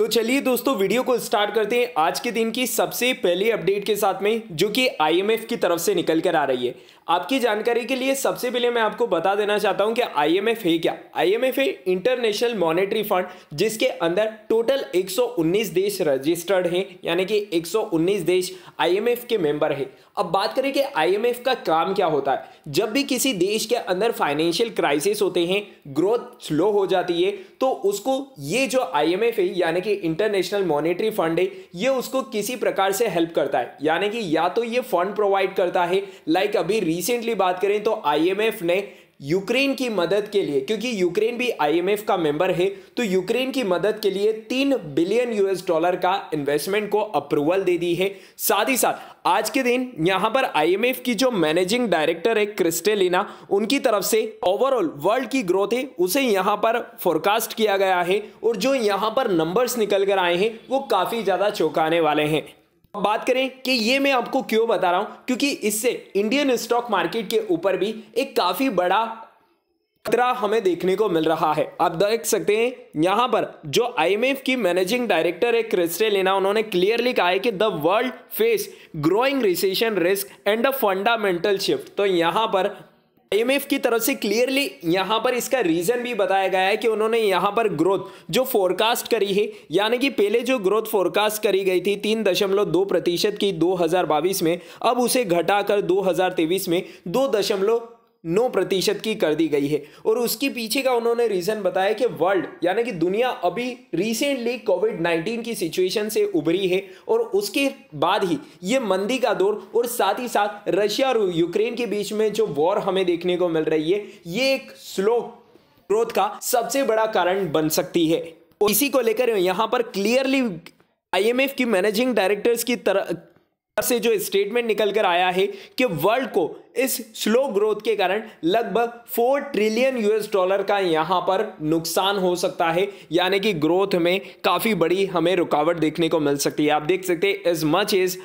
तो चलिए दोस्तों वीडियो को स्टार्ट करते हैं आज के दिन की सबसे पहली अपडेट के साथ में जो कि आईएमएफ की तरफ से निकल कर आ रही है आपकी जानकारी के लिए सबसे पहले मैं आपको बता देना चाहता हूं कि आईएमएफ है क्या आईएमएफ है इंटरनेशनल मॉनेटरी फंड जिसके अंदर टोटल 119 देश रजिस्टर्ड हैं यानी कि 119 देश आईएमएफ के मेंबर हैं अब बात करें कि आईएमएफ का काम क्या होता है जब भी किसी देश के अंदर फाइनेंशियल क्राइसिस होते हैं ग्रोथ स्लो हो जाती है तो उसको ये जो आई है यानी कि कि इंटरनेशनल मॉनेटरी फंड है ये उसको किसी प्रकार से हेल्प करता है यानी कि या तो ये फंड प्रोवाइड करता है लाइक अभी रिसेंटली बात करें तो आईएमएफ ने यूक्रेन की मदद के लिए क्योंकि यूक्रेन भी आईएमएफ का मेंबर है तो यूक्रेन की मदद के लिए तीन बिलियन यूएस डॉलर का इन्वेस्टमेंट को अप्रूवल दे दी है साथ ही साथ आज के दिन यहां पर आईएमएफ की जो मैनेजिंग डायरेक्टर है क्रिस्टेलिना उनकी तरफ से ओवरऑल वर्ल्ड की ग्रोथ है उसे यहां पर फोरकास्ट किया गया है और जो यहां पर नंबर्स निकल कर आए हैं वो काफी ज्यादा चौंकाने वाले हैं बात करें कि ये मैं आपको क्यों बता रहा हूं क्योंकि इससे इंडियन स्टॉक मार्केट के ऊपर भी एक काफी बड़ा खतरा हमें देखने को मिल रहा है आप देख सकते हैं यहाँ पर जो आईएमएफ की मैनेजिंग डायरेक्टर है क्रिस्टे लेना उन्होंने क्लियरली कहा है कि the world face growing recession risk and a fundamental shift तो यहाँ पर आईएमएफ की तरफ से क्लियरली यहां पर इसका रीज़न भी बताया गया है कि उन्होंने यहाँ पर ग्रोथ जो फोरकास्ट करी है यानी कि पहले जो ग्रोथ फोरकास्ट करी गई थी तीन दशमलव दो प्रतिशत की बाईस में अब उसे घटाकर 2023 में दो दशमलव नौ प्रतिशत की कर दी गई है और उसके पीछे का उन्होंने रीज़न बताया कि वर्ल्ड यानी कि दुनिया अभी रिसेंटली कोविड नाइन्टीन की सिचुएशन से उभरी है और उसके बाद ही ये मंदी का दौर और साथ ही साथ रशिया और यूक्रेन के बीच में जो वॉर हमें देखने को मिल रही है ये एक स्लो ग्रोथ का सबसे बड़ा कारण बन सकती है इसी को लेकर यहाँ पर क्लियरली आईएमएफ की मैनेजिंग डायरेक्टर्स की तरह से जो स्टेटमेंट निकल कर आया है कि वर्ल्ड को इस स्लो ग्रोथ के कारण लगभग फोर ट्रिलियन यूएस डॉलर का यहां पर नुकसान हो सकता है यानी कि ग्रोथ में काफ़ी बड़ी हमें रुकावट देखने को मिल सकती है आप देख सकते हैं as much is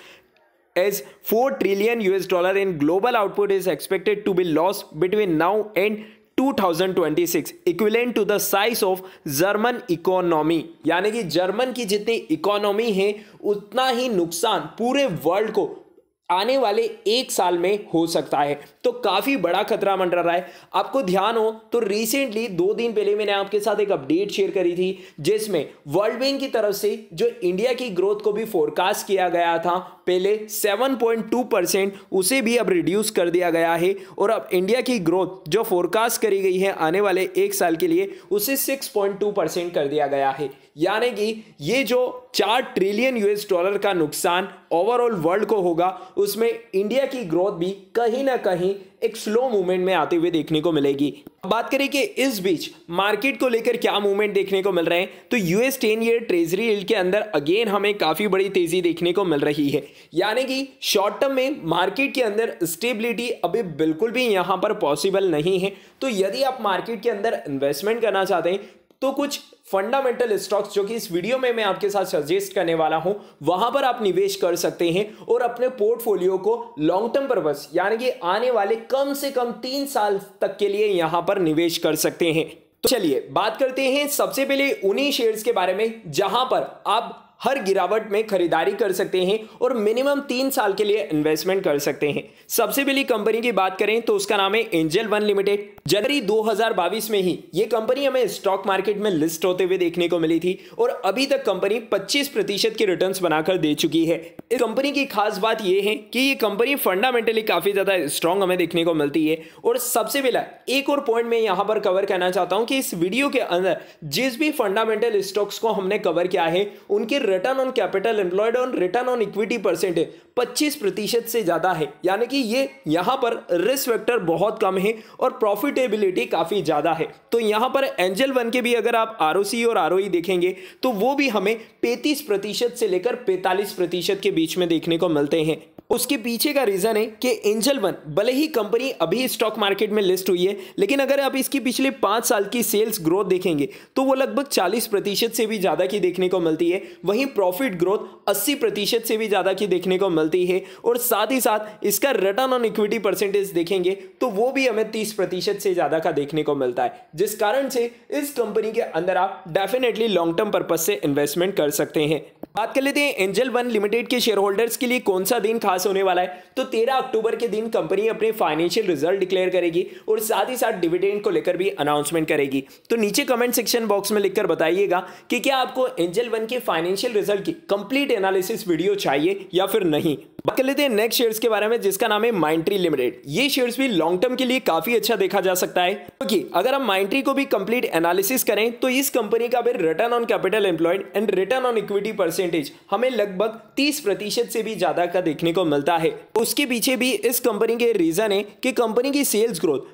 as four trillion US dollar in global output is expected to be loss between now and 2026 equivalent to the size of German economy यानी कि जर्मन की जितनी इकोनॉमी है उतना ही नुकसान पूरे वर्ल्ड को आने वाले एक साल में हो सकता है तो काफ़ी बड़ा खतरा मंडरा रहा है आपको ध्यान हो तो रिसेंटली दो दिन पहले मैंने आपके साथ एक अपडेट शेयर करी थी जिसमें वर्ल्ड बैंक की तरफ से जो इंडिया की ग्रोथ को भी फोरकास्ट किया गया था पहले 7.2 परसेंट उसे भी अब रिड्यूस कर दिया गया है और अब इंडिया की ग्रोथ जो फोरकास्ट करी गई है आने वाले एक साल के लिए उसे सिक्स परसेंट कर दिया गया है यानी कि ये जो चार ट्रिलियन यूएस डॉलर का नुकसान ओवरऑल वर्ल्ड को होगा उसमें इंडिया की ग्रोथ भी कहीं ना कहीं एक स्लो मूवमेंट में आते हुए देखने को मिलेगी अब बात करें कि इस बीच मार्केट को लेकर क्या मूवमेंट देखने को मिल रहे हैं तो US ten year treasury yield के अंदर अगेन हमें काफ़ी बड़ी तेज़ी देखने को मिल रही है यानी कि शॉर्ट टर्म में मार्केट के अंदर स्टेबिलिटी अभी बिल्कुल भी यहां पर पॉसिबल नहीं है तो यदि आप मार्केट के अंदर इन्वेस्टमेंट करना चाहते हैं तो कुछ फंडामेंटल स्टॉक्स जो कि इस वीडियो में मैं आपके साथ सजेस्ट करने वाला हूं वहां पर आप निवेश कर सकते हैं और अपने पोर्टफोलियो को लॉन्ग टर्म पर्पस यानी कि आने वाले कम से कम तीन साल तक के लिए यहां पर निवेश कर सकते हैं तो चलिए बात करते हैं सबसे पहले उन्हीं शेयर्स के बारे में जहां पर आप हर गिरावट में खरीदारी कर सकते हैं और मिनिमम तीन साल के लिए इन्वेस्टमेंट कर सकते हैं सबसे पहली कंपनी की बात करें तो उसका नाम है एंजल वन लिमिटेड जनवरी 2022 में ही ये कंपनी हमें स्टॉक मार्केट में लिस्ट होते हुए देखने को मिली थी और अभी तक कंपनी 25 प्रतिशत के रिटर्न बनाकर दे चुकी है इस कंपनी की खास बात यह है कि ये कंपनी फंडामेंटली काफी ज्यादा स्ट्रांग हमें देखने को मिलती है और सबसे पहला एक और पॉइंट मैं यहां पर कवर करना चाहता हूं कि इस वीडियो के अंदर जिस भी फंडामेंटल स्टॉक्स को हमने कवर किया है उनके रिटर्न ऑन कैपिटल एम्प्लॉयड और रिटर्न ऑन इक्विटी परसेंटेज पच्चीस प्रतिशत से ज्यादा है यानी कि ये यहां पर रिस्क फैक्टर बहुत कम है और प्रॉफिट प्रॉफिटेबिलिटी काफ़ी ज़्यादा है तो यहां पर एंजल वन के भी अगर आप आर और आर e देखेंगे तो वो भी हमें पैंतीस प्रतिशत से लेकर पैंतालीस प्रतिशत के बीच में देखने को मिलते हैं उसके पीछे का रीज़न है कि एंजल वन भले ही कंपनी अभी स्टॉक मार्केट में लिस्ट हुई है लेकिन अगर आप इसकी पिछले पाँच साल की सेल्स ग्रोथ देखेंगे तो वो लगभग चालीस प्रतिशत से भी ज़्यादा की देखने को मिलती है वहीं प्रॉफिट ग्रोथ अस्सी प्रतिशत से भी ज़्यादा की देखने को मिलती है और साथ ही साथ इसका रिटर्न ऑन इक्विटी परसेंटेज देखेंगे तो वो भी हमें तीस प्रतिशत से ज़्यादा का देखने को मिलता है जिस कारण से इस कंपनी के अंदर आप डेफिनेटली लॉन्ग टर्म पर्पज से इन्वेस्टमेंट कर सकते हैं बात कर लेते हैं एंजल वन लिमिटेड के शेयर होल्डर्स के लिए कौन सा दिन खास होने वाला है तो 13 अक्टूबर के दिन कंपनी अपने फाइनेंशियल रिजल्ट डिक्लेयर करेगी और साथ ही साथ डिविडेंड को लेकर भी अनाउंसमेंट करेगी तो नीचे कमेंट सेक्शन बॉक्स में लिखकर बताइएगा कि क्या आपको एंजल वन के फाइनेंशियल रिजल्ट की कंप्लीट एनालिसिस वीडियो चाहिए या फिर नहीं बात कर लेते हैं नेक्स्ट शेयर्स के बारे में जिसका नाम है माइंट्री लिमिटेड ये शेयर्स भी लॉन्ग टर्म के लिए काफी अच्छा देखा जा सकता है क्योंकि तो अगर हम माइंट्री को भी कंप्लीट एनालिसिस करें तो इस कंपनी का भी return on capital employed and return on equity percent percentage हमें लगभग 30 प्रतिशत से भी ज़्यादा का देखने को मिलता है उसके पीछे भी इस कंपनी के रीज़न है कि कंपनी की सेल्स ग्रोथ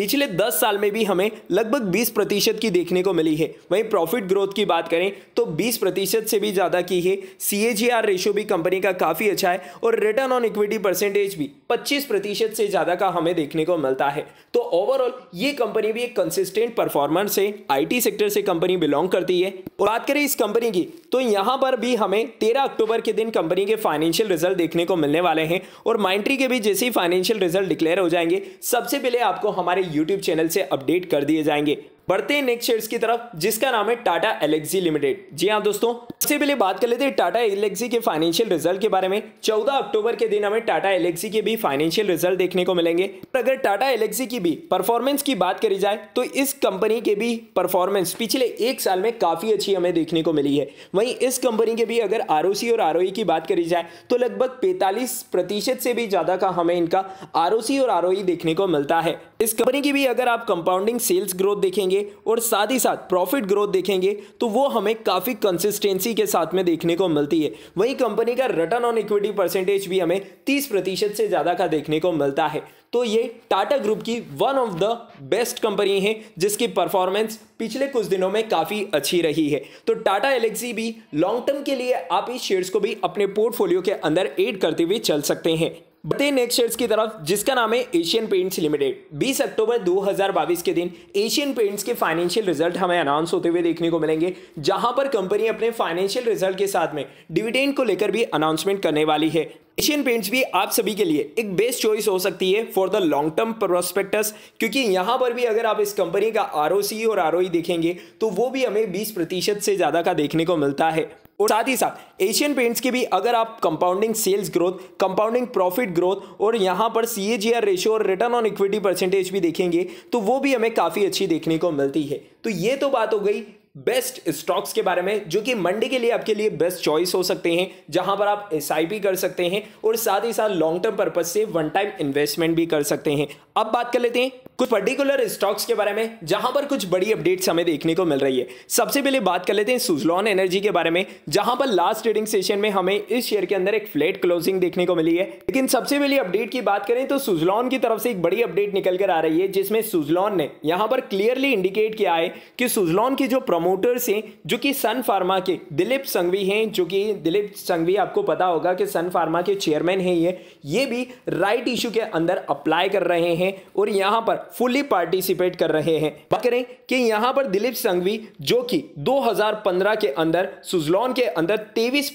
पिछले 10 साल में भी हमें लगभग 20 प्रतिशत की देखने को मिली है वहीं प्रॉफिट ग्रोथ की बात करें तो 20 प्रतिशत से भी ज़्यादा की है सी रेशो भी कंपनी का काफ़ी अच्छा है और रिटर्न ऑन इक्विटी परसेंटेज भी 25 प्रतिशत से ज़्यादा का हमें देखने को मिलता है तो ओवरऑल ये कंपनी भी एक कंसिस्टेंट परफॉर्मेंस है आई सेक्टर से कंपनी बिलोंग करती है और बात करें इस कंपनी की तो यहाँ पर भी हमें तेरह अक्टूबर के दिन कंपनी के फाइनेंशियल रिजल्ट देखने को मिलने वाले हैं और माइंट्री के भी जैसे ही फाइनेंशियल रिजल्ट डिक्लेयर हो जाएंगे सबसे पहले आपको हमारे यूट्यूब चैनल से अपडेट कर दिए जाएंगे बढ़ते हैं नेक्स्ट शेयर्स की तरफ जिसका नाम है टाटा एलेक्सी लिमिटेड जी हाँ दोस्तों सबसे पहले बात कर लेते हैं टाटा एलेक्सी के फाइनेंशियल रिजल्ट के बारे में 14 अक्टूबर के दिन हमें टाटा एलेक्सी के भी फाइनेंशियल रिजल्ट देखने को मिलेंगे अगर टाटा एलेक्सी की भी परफॉर्मेंस की बात करी जाए तो इस कंपनी के भी परफॉर्मेंस पिछले एक साल में काफ़ी अच्छी हमें देखने को मिली है वहीं इस कंपनी के भी अगर आर और आर e की बात करी जाए तो लगभग पैंतालीस प्रतिशत से भी ज़्यादा का हमें इनका आर और आर e देखने को मिलता है इस कंपनी की भी अगर आप कंपाउंडिंग सेल्स ग्रोथ देखेंगे और साथ ही साथ प्रॉफिट ग्रोथ देखेंगे तो वो हमें काफ़ी कंसिस्टेंसी के साथ में देखने को मिलती है वही कंपनी का रिटर्न ऑन इक्विटी परसेंटेज भी हमें तीस प्रतिशत से ज़्यादा का देखने को मिलता है तो ये टाटा ग्रुप की one of the best company है जिसकी परफॉर्मेंस पिछले कुछ दिनों में काफ़ी अच्छी रही है तो टाटा एलेक्सी भी लॉन्ग टर्म के लिए आप इस शेयर्स को भी अपने पोर्टफोलियो के अंदर एड करते हुए चल सकते हैं बढ़ते नेक्स्ट शेयर्स की तरफ जिसका नाम है एशियन पेंट्स लिमिटेड 20 अक्टूबर 2022 के दिन एशियन पेंट्स के फाइनेंशियल रिजल्ट हमें अनाउंस होते हुए देखने को मिलेंगे जहां पर कंपनी अपने फाइनेंशियल रिजल्ट के साथ में डिविडेंड को लेकर भी अनाउंसमेंट करने वाली है एशियन पेंट्स भी आप सभी के लिए एक बेस्ट चॉइस हो सकती है for the long term prospectus क्योंकि यहाँ पर भी अगर आप इस कंपनी का आर और आर e देखेंगे तो वो भी हमें बीस प्रतिशत से ज़्यादा का देखने को मिलता है और साथ ही साथ एशियन पेंट्स की भी अगर आप compounding sales growth compounding profit growth और यहाँ पर सी रेशियो और रिटर्न ऑन इक्विटी परसेंटेज भी देखेंगे तो वो भी हमें काफ़ी अच्छी देखने को मिलती है तो ये तो बात हो गई बेस्ट स्टॉक्स के बारे में जो कि मंडे के लिए आपके लिए बेस्ट चॉइस हो सकते हैं जहां पर आप एस कर सकते हैं और साथ ही साथ लॉन्ग टर्म पर्पज से वन टाइम इन्वेस्टमेंट भी कर सकते हैं अब बात कर लेते हैं कुछ पर्टिकुलर स्टॉक्स के बारे में जहां पर कुछ बड़ी अपडेट्स हमें देखने को मिल रही है सबसे पहले बात कर लेते हैं सुजलॉन एनर्जी के बारे में जहां पर लास्ट ट्रेडिंग सेशन में हमें इस शेयर के अंदर एक फ्लैट क्लोजिंग देखने को मिली है लेकिन सबसे पहले अपडेट की बात करें तो सुजलॉन की तरफ से एक बड़ी अपडेट निकल कर आ रही है जिसमें सुजलॉन ने यहां पर क्लियरली इंडिकेट किया है कि सुजलॉन की जो प्रॉम प्रोमोटर्स हैं जो कि सन फार्मा के दिलीप संघवी हैं जो कि दिलीप संघवी आपको पता होगा कि सन फार्मा के चेयरमैन हैं ये ये भी राइट इशू के अंदर अप्लाई कर रहे हैं और यहाँ पर फुली पार्टिसिपेट कर रहे हैं बात करें कि यहाँ पर दिलीप संघवी जो कि 2015 के अंदर सुजलॉन के अंदर तेईस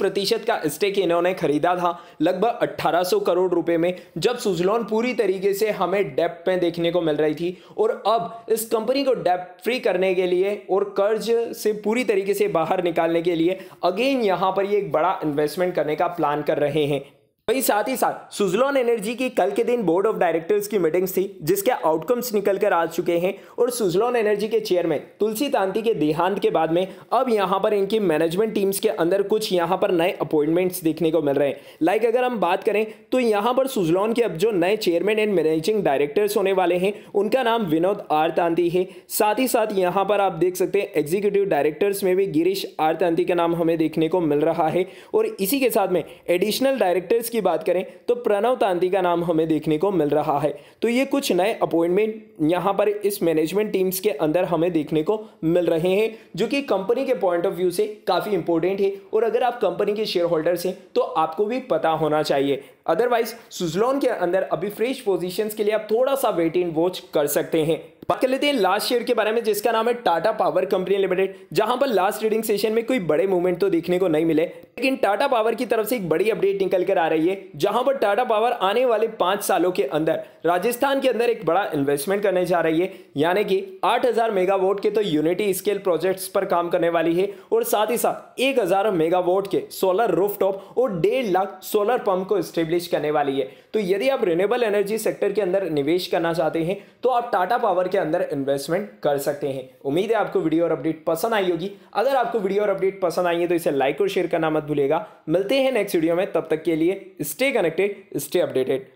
का स्टेक इन्होंने खरीदा था लगभग अट्ठारह करोड़ रुपये में जब सुजलॉन पूरी तरीके से हमें डेप में देखने को मिल रही थी और अब इस कंपनी को डेप फ्री करने के लिए और कर्ज से पूरी तरीके से बाहर निकालने के लिए अगेन यहाँ पर ये एक बड़ा इन्वेस्टमेंट करने का प्लान कर रहे हैं वही साथ ही साथ सुजलॉन एनर्जी की कल के दिन बोर्ड ऑफ डायरेक्टर्स की मीटिंग्स थी जिसके आउटकम्स निकल कर आ चुके हैं और सुजलॉन एनर्जी के चेयरमैन तुलसी तांति के देहांत के बाद में अब यहाँ पर इनकी मैनेजमेंट टीम्स के अंदर कुछ यहाँ पर नए अपॉइंटमेंट्स देखने को मिल रहे हैं लाइक अगर हम बात करें तो यहाँ पर सुजलॉन के अब जो नए चेयरमैन एंड मैनेजिंग डायरेक्टर्स होने वाले हैं उनका नाम विनोद आर तांति है साथ ही साथ यहाँ पर आप देख सकते हैं एग्जीक्यूटिव डायरेक्टर्स में भी गिरीश आर तांति का नाम हमें देखने को मिल रहा है और इसी के साथ में एडिशनल डायरेक्टर्स की बात करें तो प्रणव तांती का नाम हमें देखने को मिल रहा है तो ये कुछ नए अपॉइंटमेंट यहाँ पर इस मैनेजमेंट टीम्स के अंदर हमें देखने को मिल रहे हैं जो कि कंपनी के पॉइंट ऑफ व्यू से काफ़ी इंपॉर्टेंट है और अगर आप कंपनी के शेयर होल्डर्स हैं तो आपको भी पता होना चाहिए अदरवाइज सुजलॉन के अंदर अभी फ्रेश पोजिशन के लिए आप थोड़ा सा वेट इन वॉच कर सकते हैं बात कर लेते हैं लास्ट शेयर के बारे में जिसका नाम है टाटा पावर कंपनी लिमिटेड जहां पर लास्ट ट्रेडिंग सेशन में कोई बड़े मूवमेंट तो देखने को नहीं मिले लेकिन टाटा पावर की तरफ से एक बड़ी अपडेट निकल कर आ रही है जहां पर टाटा पावर आने वाले पांच सालों के अंदर राजस्थान के अंदर एक बड़ा इन्वेस्टमेंट करने जा रही है यानी कि आठ मेगावाट के तो यूनिटी स्केल प्रोजेक्ट पर काम करने वाली है और साथ ही साथ एक मेगावाट के सोलर रूफ और डेढ़ लाख सोलर पंप को स्टेब्लिश एस्टेब्लिश करने वाली है तो यदि आप रिन्यूएबल एनर्जी सेक्टर के अंदर निवेश करना चाहते हैं तो आप टाटा पावर के अंदर इन्वेस्टमेंट कर सकते हैं उम्मीद है आपको वीडियो और अपडेट पसंद आई होगी अगर आपको वीडियो और अपडेट पसंद आई है तो इसे लाइक और शेयर करना मत भूलेगा मिलते हैं नेक्स्ट वीडियो में तब तक के लिए स्टे कनेक्टेड स्टे अपडेटेड